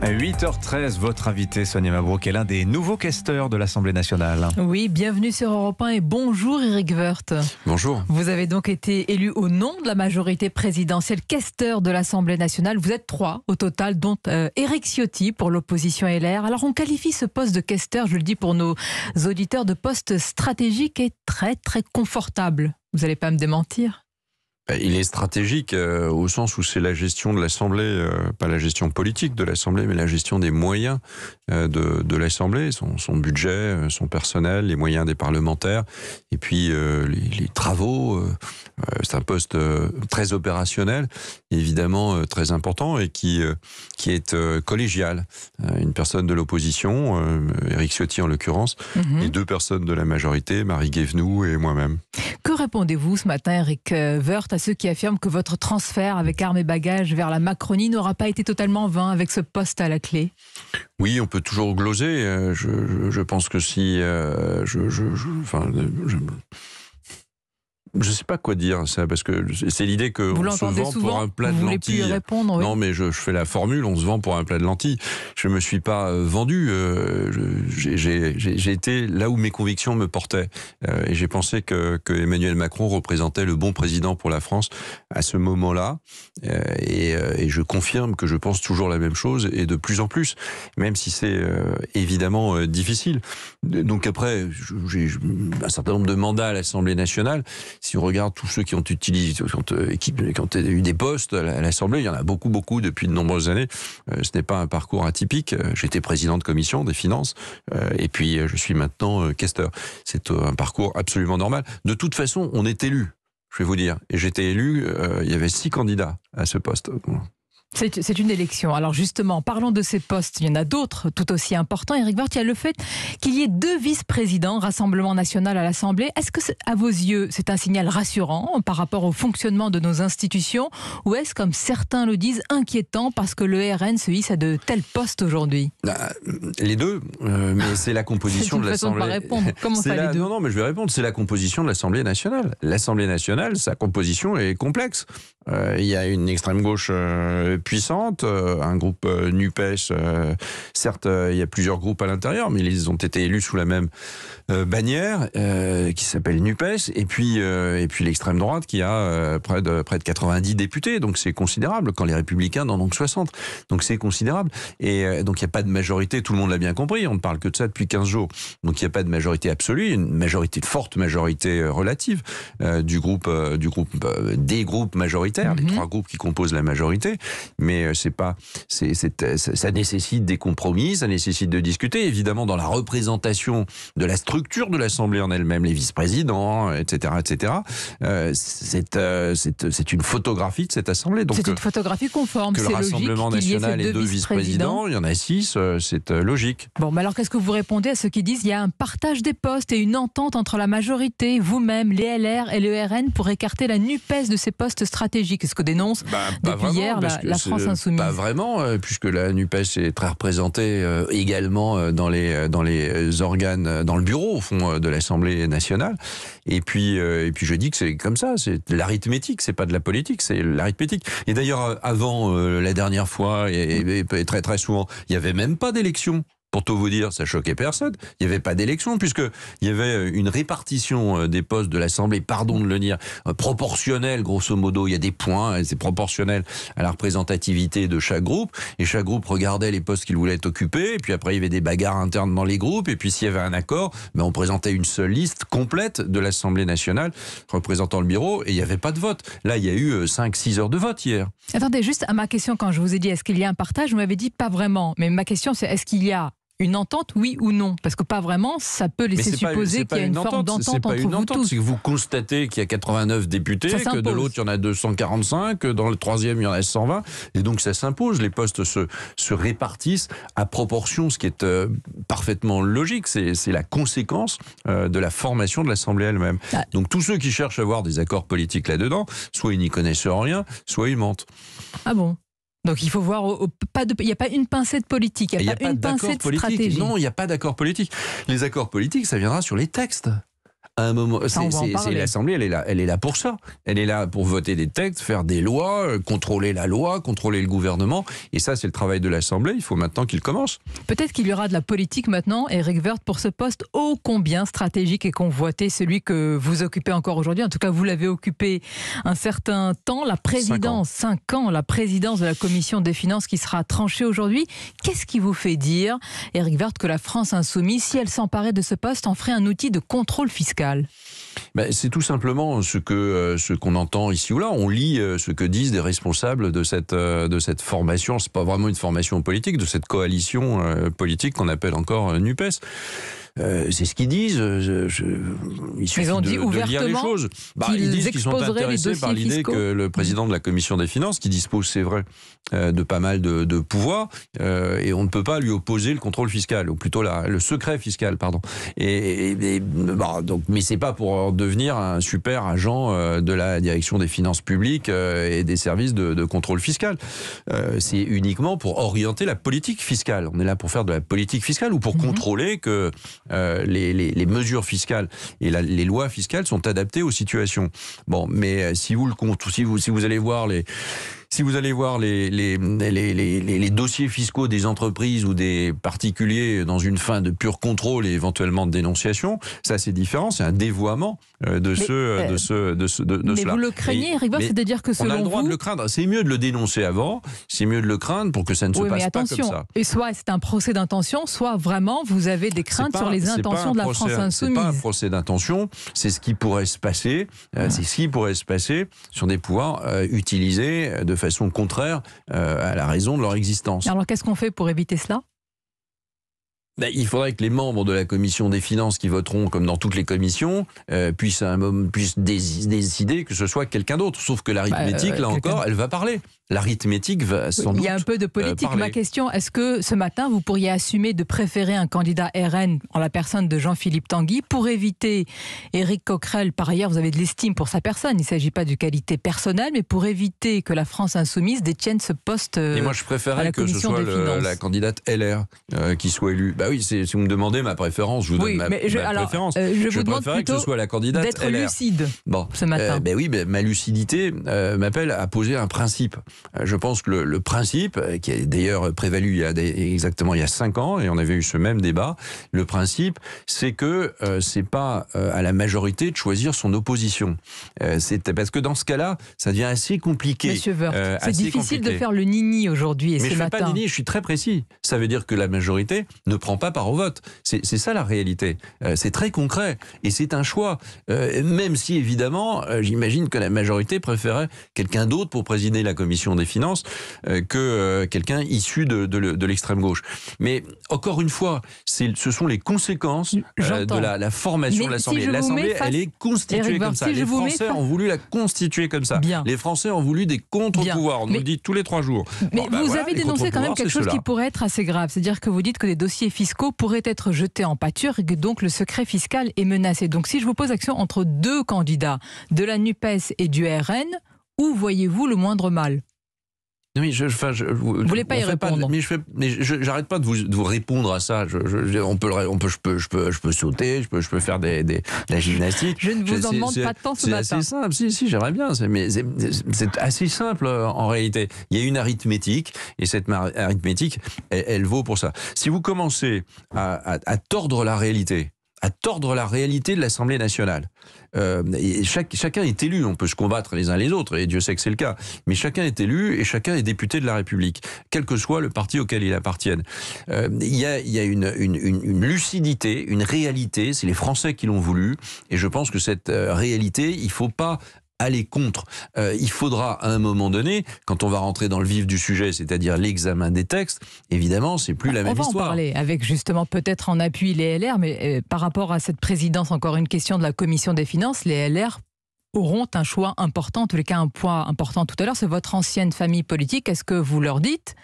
À 8h13, votre invité Sonia Mabrouk est l'un des nouveaux casteurs de l'Assemblée nationale. Oui, bienvenue sur Europe 1 et bonjour Eric Woerth. Bonjour. Vous avez donc été élu au nom de la majorité présidentielle casteur de l'Assemblée nationale. Vous êtes trois au total, dont Eric euh, Ciotti pour l'opposition LR. Alors on qualifie ce poste de casteur, je le dis pour nos auditeurs, de poste stratégique et très très confortable. Vous n'allez pas me démentir bah, il est stratégique euh, au sens où c'est la gestion de l'Assemblée, euh, pas la gestion politique de l'Assemblée, mais la gestion des moyens euh, de, l'Assemblée, son, budget, son personnel, les moyens des parlementaires, et puis les, travaux. c'est un poste très opérationnel, évidemment très important, et qui, qui est collégial. une personne de l'opposition, Eric Ciotti en l'occurrence, mhm. et deux personnes de la majorité, Marie Guévenou et moi-même. Que répondez-vous ce matin, Eric Woerth à ceux qui affirment que votre transfert avec armes et bagages vers la Macronie n'aura pas été totalement vain avec ce poste à la clé Oui, on peut toujours gloser. Euh, je, pense que si. Euh, je, je ne sais pas quoi dire, ça, parce que c'est l'idée que Vous se vend pour un plat de lentilles. Répondre, Non, mais je, fais la formule, on se vend pour un plat de lentilles. Je me suis pas euh, vendu. Euh, j'ai été là où mes convictions me portaient, euh, et j'ai pensé que, Emmanuel Macron représentait le bon président pour la France à ce moment-là. et, et, je confirme que je pense toujours la même chose, et de plus en plus, même si c'est évidemment difficile. Donc après, j'ai un certain nombre de mandats à l'Assemblée nationale si on regarde tous ceux qui ont utilisé, euh, qui ont, eu des postes à l'Assemblée, il y en a beaucoup, beaucoup depuis de nombreuses années. Euh, ce n'est pas un parcours atypique. Euh, j'étais président de commission des finances, et puis je suis maintenant caisseur. C'est un parcours absolument normal. De toute façon, on est élu je vais vous dire. Et j'étais élu, il y avait six candidats à ce poste. C'est une élection. Alors justement, parlons de ces postes. Il y en a d'autres tout aussi importants. Éric Barth, il y a le fait qu'il y ait deux vice-présidents Rassemblement national à l'Assemblée. Est-ce que, à vos yeux, c'est un signal rassurant par rapport au fonctionnement de nos institutions ou est-ce, comme certains le disent, inquiétant parce que le RN se hisse à de tels postes aujourd'hui bah, Les deux, euh, mais c'est la composition de l'Assemblée. répondre. Comment ça, Non, non, mais je vais répondre. C'est la composition de l'Assemblée nationale. L'Assemblée nationale, sa composition est complexe. Euh, il y a une extrême gauche euh, puissante, euh, un groupe euh, NUPES. Euh, certes, il y a plusieurs groupes à l'intérieur, mais ils ont été élus sous la même bannière qui s'appelle NUPES, et puis, et puis l'extrême droite qui a près, de, près de 90 députés, donc c'est considérable, quand les républicains n'en ont que 60. Donc c'est considérable. Et donc il n'y a pas de majorité, tout le monde l'a bien compris, on ne parle que de ça depuis 15 jours. Donc il n'y a pas de majorité absolue, une majorité, forte majorité relative du groupe, du groupe des groupes majoritaires, les mhm. trois groupes qui composent la majorité mais euh, c'est pas, euh, ça nécessite des compromis, ça nécessite de discuter, évidemment, dans la représentation de la structure de l'Assemblée en elle-même, les vice-présidents, etc., euh, etc. c'est, une photographie de cette Assemblée. Donc, c'est une photographie conforme. Que le Rassemblement national et deux vice-présidents, il y en a six, c'est logique. Bon, mais alors qu'est-ce que vous répondez à ceux qui disent il y a un partage des postes et une entente entre la majorité, vous-même, les LR et le RN pour écarter la NUPES de ces postes stratégiques ce que dénonce bah, depuis hier la, la euh, pas vraiment, euh, puisque la NUPES est très représentée euh, également dans les, dans les organes, dans le bureau, au fond, de l'Assemblée nationale. Et puis, et puis je dis que c'est comme ça, c'est de l'arithmétique, c'est pas de la politique, c'est l'arithmétique. Et d'ailleurs, avant, la dernière fois, et, très très souvent, il n'y avait même pas d'élection. Pour tout vous dire, ça choquait personne. Il n'y avait pas d'élection, puisqu'il y avait euh, une répartition euh, des postes de l'Assemblée, pardon de le dire, euh, proportionnelle, grosso modo. Il y a des points, hein, c'est proportionnel à la représentativité de chaque groupe. Et chaque groupe regardait les postes qu'il voulait occuper. Et puis après, il y avait des bagarres internes dans les groupes. Et puis s'il y avait un accord, ben, on présentait une seule liste complète de l'Assemblée nationale représentant le bureau. Et il n'y avait pas de vote. Là, il y a eu 5-6 heures de vote hier. Attendez, juste à ma question, quand je vous ai dit est-ce qu'il y a un partage, vous m'avez dit pas vraiment. Mais ma question, c'est est-ce qu'il y a une entente, oui ou non Parce que pas vraiment, ça peut laisser supposer qu'il y a une, forme d'entente entre une entente, C'est que vous constatez qu'il y a 89 députés, que de l'autre il y en a 245, que dans le troisième il y en a 120, et donc ça s'impose. Les postes se, répartissent à proportion, ce qui est euh, parfaitement logique. C'est la conséquence euh, de la formation de l'Assemblée elle-même. Ah. Donc tous ceux qui cherchent à avoir des accords politiques là-dedans, soit ils n'y connaissent rien, soit ils mentent. Ah bon donc il faut voir, il n'y a pas une pincée de politique, il n'y a, pas, une pincée politique. stratégie. Non, il n'y a pas d'accord politique. Les accords politiques, ça viendra sur les textes à un moment, c'est l'Assemblée, elle est là, elle est là pour ça. Elle est là pour voter des textes, faire des lois, euh, contrôler la loi, contrôler le gouvernement. Et ça, c'est le travail de l'Assemblée. Il faut maintenant qu'il commence. Peut-être qu'il y aura de la politique maintenant, Eric Vert, pour ce poste ô combien stratégique et convoité, celui que vous occupez encore aujourd'hui. En tout cas, vous l'avez occupé un certain temps, la présidence, cinq ans. la présidence de la commission des finances qui sera tranchée aujourd'hui. Qu'est-ce qui vous fait dire, Eric Vert, que la France insoumise, si elle s'emparait de ce poste, en ferait un outil de contrôle fiscal? Bah, c'est tout simplement ce que euh, ce qu'on entend ici ou là. On lit euh, ce que disent des responsables de cette, euh, de cette formation. Ce n'est pas vraiment une formation politique, de cette coalition politique qu'on appelle encore NUPES. Euh, c'est ce qu'ils disent. Euh, ils ont dit de, ouvertement les choses. Bah, ils, disent qu'ils sont intéressés par l'idée que le président de la commission des finances, qui dispose, c'est vrai, euh, de pas mal de, de pouvoirs, et on ne peut pas lui opposer le contrôle fiscal, ou plutôt le secret fiscal, pardon. Et, ce n'est bah, donc, mais c'est pas pour devenir un super agent de la direction des finances publiques et des services de, contrôle fiscal. c'est uniquement pour orienter la politique fiscale. On est là pour faire de la politique fiscale ou pour mhm. contrôler que euh, les, les, mesures fiscales et les lois fiscales sont adaptées aux situations. Bon, mais euh, si vous le compte, si vous, si vous allez voir les si vous allez voir les, les, dossiers fiscaux des entreprises ou des particuliers dans une fin de pur contrôle et éventuellement de dénonciation, ça c'est différent, c'est un dévoiement euh, euh, de, ce, de, ce, de, de, mais vous le craignez, Rigor, c'est-à-dire que selon On a le droit de le craindre. C'est mieux de le dénoncer avant, c'est mieux de le craindre pour que ça ne se passe pas comme ça. Et soit c'est un procès d'intention, soit vraiment vous avez des craintes sur les intentions de la France insoumise. C'est pas un procès d'intention, c'est ce qui pourrait se passer, euh, ah. c'est ce qui pourrait se passer sur des pouvoirs utilisés de de façon contraire euh, à la raison de leur existence. Alors qu'est-ce qu'on fait pour éviter cela ben, il faudrait que les membres de la commission des finances qui voteront, comme dans toutes les commissions, euh, puissent, un, décider que ce soit quelqu'un d'autre. Sauf que l'arithmétique, bah, euh, là encore, elle va parler. L'arithmétique va sans oui, Il y a un peu de euh, politique. Ma question, est-ce que ce matin, vous pourriez assumer de préférer un candidat RN en la personne de Jean-Philippe Tanguy pour éviter Éric Coquerel Par ailleurs, vous avez de l'estime pour sa personne. Il ne s'agit pas de qualité personnelle, mais pour éviter que la France insoumise détienne ce poste. Et euh, moi, je préférerais que ce soit la candidate LR euh, qui soit élue. Bah oui, si vous me demandez ma préférence, je vous donne ma, préférence. je, vous demande plutôt que ce soit la candidate d'être lucide bon, ce matin. Bah oui, ma lucidité m'appelle à poser un principe. Euh, je pense que le, principe, euh, qui a d'ailleurs prévalu il exactement il y a cinq ans, et on avait eu ce même débat, le principe, c'est que ce euh, c'est pas à la majorité de choisir son opposition. c'est parce que dans ce cas-là, ça devient assez compliqué. Monsieur c'est difficile de faire le nini aujourd'hui et Mais je ne Fais pas nini, je suis très précis. Ça veut dire que la majorité ne prend pas part au vote. C'est ça la réalité. c'est très concret et c'est un choix. même si évidemment, j'imagine que la majorité préférait quelqu'un d'autre pour présider la commission des finances euh, que euh, quelqu'un issu de, l'extrême gauche. Mais encore une fois, ce sont les conséquences euh, de la, formation de l'Assemblée. L'Assemblée, elle est constituée comme ça. les Français ont voulu la constituer comme ça. Les Français ont voulu des contre-pouvoirs. On nous dit tous les trois jours. Mais bah vous avez dénoncé quand même quelque chose qui pourrait être assez grave. C'est-à-dire que vous dites que les dossiers fiscaux pourraient être jetés en pâture et que donc le secret fiscal est menacé. Donc si je vous pose action entre deux candidats, de la NUPES et du RN, où voyez-vous le moindre mal oui, je, je, vous voulez pas y répondre. mais je j'arrête pas de vous, répondre à ça. Je, on peut, on peut, je peux, je peux, je peux sauter, je peux, je peux faire des, des, de la gymnastique. Je ne vous en demande pas tant ce matin. C'est assez simple. Si, si, j'aimerais bien. Mais c'est assez simple euh, en réalité. Il y a une arithmétique et cette arithmétique, elle, vaut pour ça. Si vous commencez à tordre la réalité à tordre la réalité de l'Assemblée nationale. Euh, chacun est élu, on peut se combattre les uns les autres, et Dieu sait que c'est le cas, mais chacun est élu et chacun est député de la République, quel que soit le parti auquel il appartienne. Euh, il y, a, une, une lucidité, une réalité, c'est les Français qui l'ont voulu, et je pense que cette euh, réalité, il ne faut pas aller contre. Euh, il faudra à un moment donné, quand on va rentrer dans le vif du sujet, c'est-à-dire l'examen des textes, évidemment, c'est plus bah, la même histoire. On va en parler avec justement peut-être en appui les LR, mais euh, par rapport à cette présidence, encore une question de la commission des finances, les LR auront un choix important, en tous les cas un poids important tout à l'heure. C'est votre ancienne famille politique. Est-ce que vous leur dites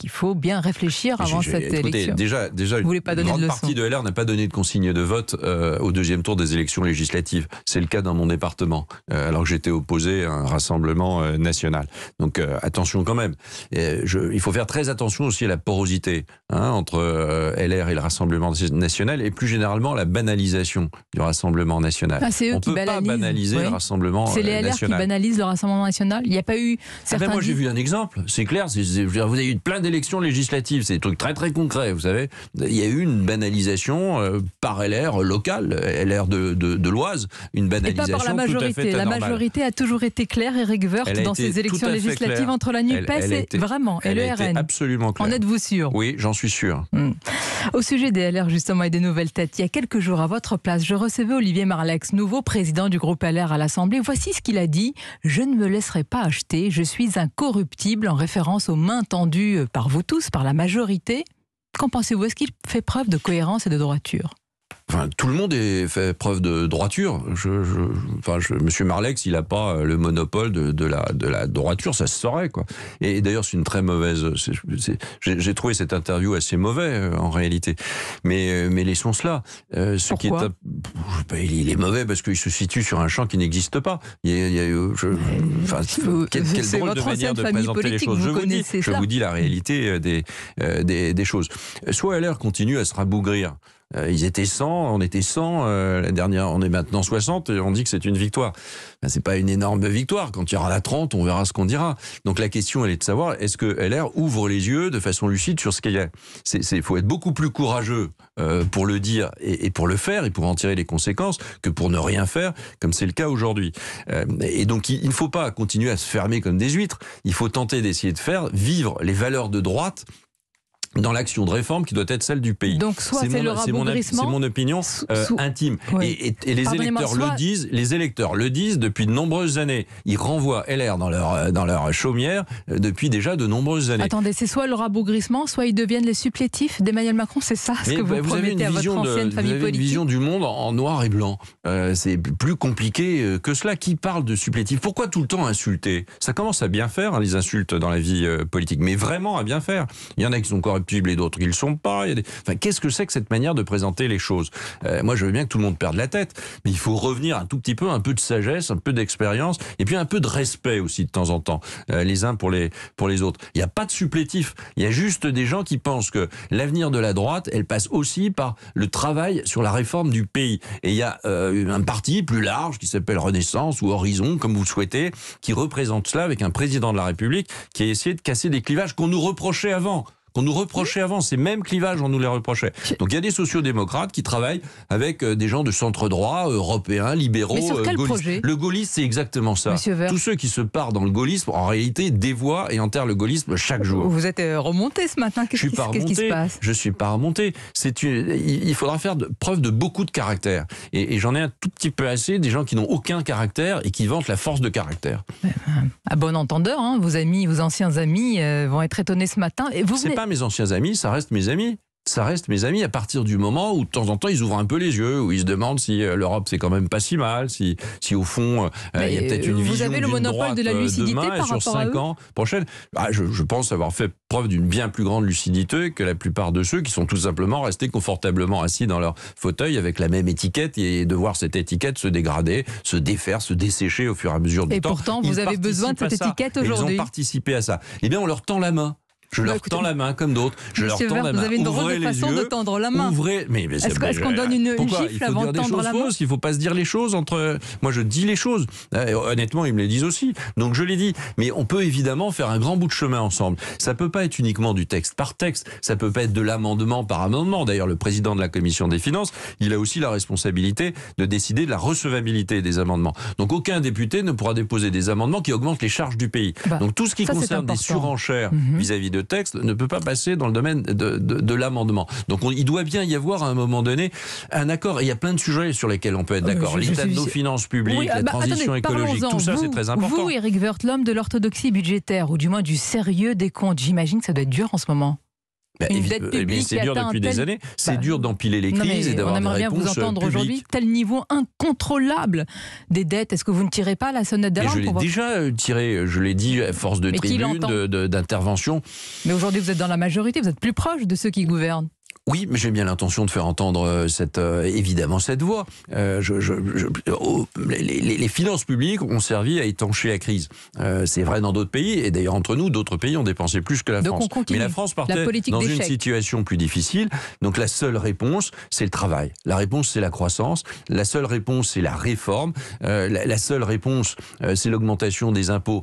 qu'il faut bien réfléchir avant cette élection. Déjà, déjà Vous une pas grande de partie de LR n'a pas donné de consigne de vote euh, au deuxième tour des élections législatives. C'est le cas dans mon département, euh, alors que j'étais opposé à un rassemblement euh, national. Donc attention quand même. il faut faire très attention aussi à la porosité hein, entre LR et le Rassemblement national, et plus généralement la banalisation du Rassemblement national. Ah, On ne peut pas banaliser le Rassemblement national. C'est les LR qui banalisent le Rassemblement national. Il n'y a pas eu. Ah ben, certains moi, j'ai vu un exemple. C'est clair. vous avez eu plein de élections législatives, C'est des trucs très très concrets, vous savez. Il y a eu une banalisation euh, par LR locale, LR de, de, l'Oise, une banalisation. pas par la majorité. la majorité a toujours été claire, et Woerth, dans ces élections législatives entre la NUPES et, vraiment, et le RN. Absolument claire. En êtes-vous sûr Oui, j'en suis sûr. Hmm. Au sujet des LR justement et des nouvelles têtes, il y a quelques jours à votre place, je recevais Olivier Marlex, nouveau président du groupe LR à l'Assemblée. Voici ce qu'il a dit Je ne me laisserai pas acheter, je suis incorruptible en référence aux mains tendues par vous tous, par la majorité. Qu'en pensez-vous Est-ce qu'il fait preuve de cohérence et de droiture Enfin, tout le monde est fait preuve de droiture. Je, je, enfin, Monsieur Marlex, il n'a pas euh, le monopole de, de, la, de la droiture, ça se saurait quoi. Et, d'ailleurs, c'est une très mauvaise. J'ai trouvé cette interview assez mauvaise euh, en réalité. Mais, euh, mais laissons cela. ce Pourquoi qui est, bah, il est mauvais parce qu'il se situe sur un champ qui n'existe pas. Il y a, il je, enfin, quelle, de manière de présenter les choses. Vous je, vous dis, je vous dis la réalité des, des, des choses. Soit LR continue à se rabougrir. Euh, ils étaient 100, on était 100. Euh, la dernière, on est maintenant 60 et on dit que c'est une victoire. Ce ben, c'est pas une énorme victoire. Quand il y aura la 30, on verra ce qu'on dira. Donc la question, elle est de savoir est-ce que LR ouvre les yeux de façon lucide sur ce qu'il y a. Il faut être beaucoup plus courageux euh, pour le dire et, et, pour le faire et pour en tirer les conséquences que pour ne rien faire, comme c'est le cas aujourd'hui. et donc il ne faut pas continuer à se fermer comme des huîtres. Il faut tenter d'essayer de faire vivre les valeurs de droite dans l'action de réforme qui doit être celle du pays. Donc soit c'est le rabougrissement, c'est mon, opinion euh, intime. Et, les électeurs le disent, les électeurs le disent depuis de nombreuses années. Ils renvoient LR dans leur euh, dans leur chaumière euh, depuis déjà de nombreuses années. Attendez, c'est soit le rabougrissement, soit ils deviennent les supplétifs d'Emmanuel Macron. C'est ça ce que vous, promettez à votre ancienne de, famille vous avez Une vision du monde en noir et blanc. c'est plus compliqué que cela. Qui parle de supplétifs Pourquoi tout le temps insulter Ça commence à bien faire hein, les insultes dans la vie politique. Mais vraiment à bien faire. Il y en a qui sont encore et d'autres qui ne le sont pas. Enfin, qu'est-ce que c'est que cette manière de présenter les choses euh, Moi, je veux bien que tout le monde perde la tête, mais il faut revenir un tout petit peu, un peu de sagesse, un peu d'expérience, et puis un peu de respect aussi de temps en temps, euh, les uns pour les, pour les autres. Il n'y a pas de supplétif, il y a juste des gens qui pensent que l'avenir de la droite, elle passe aussi par le travail sur la réforme du pays. Et il y a euh, un parti plus large qui s'appelle Renaissance ou Horizon, comme vous le souhaitez, qui représente cela avec un président de la République qui a essayé de casser des clivages qu'on nous reprochait avant qu'on nous reprochait avant. Ces mêmes clivages, on nous les reprochait. Donc il y a des sociodémocrates qui travaillent avec euh, des gens de centre droit, euh, européens, libéraux. Euh, gaullistes. le gaullisme, c'est exactement ça. Tous ceux qui se parent dans le gaullisme, en réalité, dévoient et enterrent le gaullisme chaque jour. Vous êtes remonté ce matin. Qu'est-ce qui, se passe Je suis pas remonté. C'est il faudra faire preuve de beaucoup de caractère. Et, j'en ai un tout petit peu assez des gens qui n'ont aucun caractère et qui vantent la force de caractère. À bon entendeur, hein, vos amis, vos anciens amis vont être étonnés ce matin. Et vous mes anciens amis, ça reste mes amis. Ça reste mes amis à partir du moment où de temps en temps ils ouvrent un peu les yeux, où ils se demandent si euh, l'Europe c'est quand même pas si mal, si, si au fond euh, il y a euh, peut-être une vision. Vous avez le monopole de la lucidité demain, sur cinq ans prochaine. Bah, je, pense avoir fait preuve d'une bien plus grande lucidité que la plupart de ceux qui sont tout simplement restés confortablement assis dans leur fauteuil avec la même étiquette et de voir cette étiquette se dégrader, se défaire, se dessécher au fur et à mesure du temps. Et pourtant, vous avez besoin de cette étiquette aujourd'hui. Ils ont participé à ça. Eh bien, on leur tend la main. Je leur tends la main comme d'autres. Je leur tends la main. Vous avez une drôle de façon de tendre la main. Ouvrez. Mais, Est-ce qu'on donne une gifle avant de tendre la main Il faut pas se dire les choses entre. Euh, moi, je dis les choses. Euh, honnêtement, ils me les disent aussi. Donc, je les dis. Mais on peut évidemment faire un grand bout de chemin ensemble. Ça peut pas être uniquement du texte par texte. Ça peut pas être de l'amendement par amendement. D'ailleurs, le président de la commission des finances, il a aussi la responsabilité de décider de la recevabilité des amendements. Donc, aucun député ne pourra déposer des amendements qui augmentent les charges du pays. Bah, Donc, tout ce qui concerne des surenchères vis à -vis de texte ne peut pas passer dans le domaine de, l'amendement. Donc il doit bien y avoir à un moment donné un accord. il y a plein de sujets sur lesquels on peut être ah, d'accord. L'état de nos finances publiques, ah, la bah, transition écologique, tout ça c'est très important. Vous, Eric Wert de l'orthodoxie budgétaire, ou du moins du sérieux des comptes, j'imagine que ça doit être dur en ce moment. Bah, eh c'est dur depuis des années. C'est bah, dur d'empiler les crises et d'avoir des réponses On aimerait vous entendre aujourd'hui. Tel niveau incontrôlable des dettes. Est-ce que vous ne tirez pas la sonnette d'alarme Je l'ai déjà euh, tiré. Euh, je l'ai dit à force de tribune, d'intervention. Mais aujourd'hui, vous êtes dans la majorité. Vous êtes plus proche de ceux qui gouvernent. Oui, mais j'ai bien l'intention de faire entendre euh, cette, euh, évidemment cette voix. Euh, je, oh, les, finances publiques ont servi à étancher la crise. c'est vrai dans d'autres pays, et d'ailleurs entre nous, d'autres pays ont dépensé plus que la France. Mais la France partait dans une situation plus difficile. Donc la seule réponse, c'est le travail. La réponse, c'est la croissance. La seule réponse, c'est la réforme. la, seule réponse, c'est l'augmentation des impôts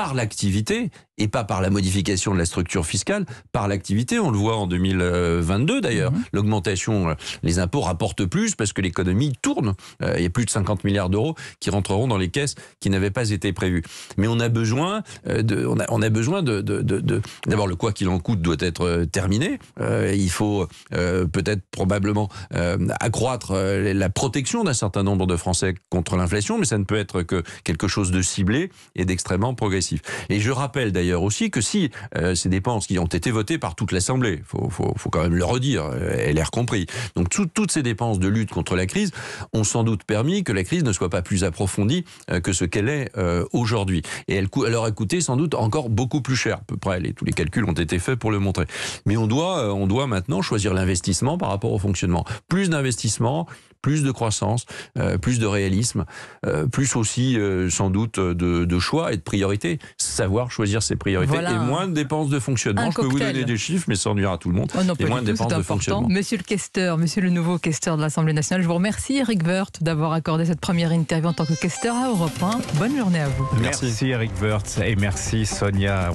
par l'activité et pas par la modification de la structure fiscale, par l'activité. On le voit en 2022 d'ailleurs. Mhm. L'augmentation, euh, les impôts rapportent plus parce que l'économie tourne. Euh, il y a plus de 50 milliards d'euros qui rentreront dans les caisses qui n'avaient pas été prévues. Mais on a besoin euh, de, on a, besoin de, d'abord le quoi qu'il en coûte doit être terminé. il faut peut-être probablement accroître la protection d'un certain nombre de Français contre l'inflation, mais ça ne peut être que quelque chose de ciblé et d'extrêmement progressif. Et je rappelle d'ailleurs aussi que si euh, ces dépenses qui ont été votées par toute l'Assemblée, faut, faut, faut, quand même le redire, elle euh, est compris, donc toutes ces dépenses de lutte contre la crise ont sans doute permis que la crise ne soit pas plus approfondie euh, que ce qu'elle est aujourd'hui. Et elle, elle aurait coûté sans doute encore beaucoup plus cher, à peu près, les, tous les calculs ont été faits pour le montrer. Mais on doit, on doit maintenant choisir l'investissement par rapport au fonctionnement. Plus d'investissement, plus de croissance, euh, plus de réalisme, euh, plus aussi euh, sans doute de, choix et de priorités, savoir choisir ses priorités et moins de dépenses de fonctionnement. Je peux vous donner des chiffres, mais ça ennuiera à tout le monde. Oh et moins de dépenses de fonctionnement. Monsieur le questeur, monsieur le nouveau questeur de l'Assemblée nationale, je vous remercie Eric Burt, d'avoir accordé cette première interview en tant que questeur à Europe 1. Bonne journée à vous. Merci, Eric Burt, et merci Sonia.